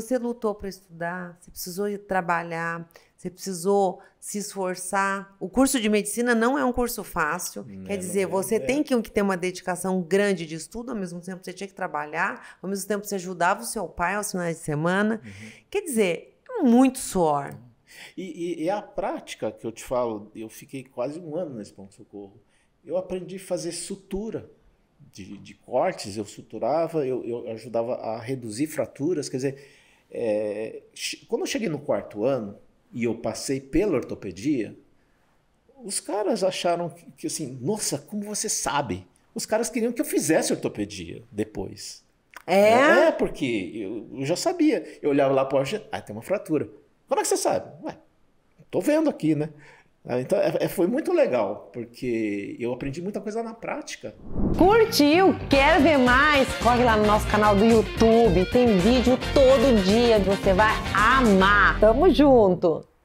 Você lutou para estudar, você precisou trabalhar, você precisou se esforçar. O curso de medicina não é um curso fácil. Não, quer é, dizer, é, você é. tem que ter uma dedicação grande de estudo, ao mesmo tempo você tinha que trabalhar, ao mesmo tempo você ajudava o seu pai aos finais de semana. Uhum. Quer dizer, é muito suor. E, e, e, a prática que eu te falo, eu fiquei quase um ano nesse ponto-socorro. Eu aprendi a fazer sutura de, de cortes, eu suturava, eu, eu ajudava a reduzir fraturas, quer dizer é, quando eu cheguei no quarto ano e eu passei pela ortopedia, os caras acharam que, que assim, nossa, como você sabe? Os caras queriam que eu fizesse ortopedia depois. É? É, porque eu, eu já sabia. Eu olhava lá, poxa, ah, tem uma fratura. Como é que você sabe? Ué, tô vendo aqui, né? Ah, então é, é, foi muito legal, porque eu aprendi muita coisa na prática. Curtiu? Quer ver mais? Corre lá no nosso canal do YouTube, tem vídeo todo dia, que você vai amar. Tamo junto!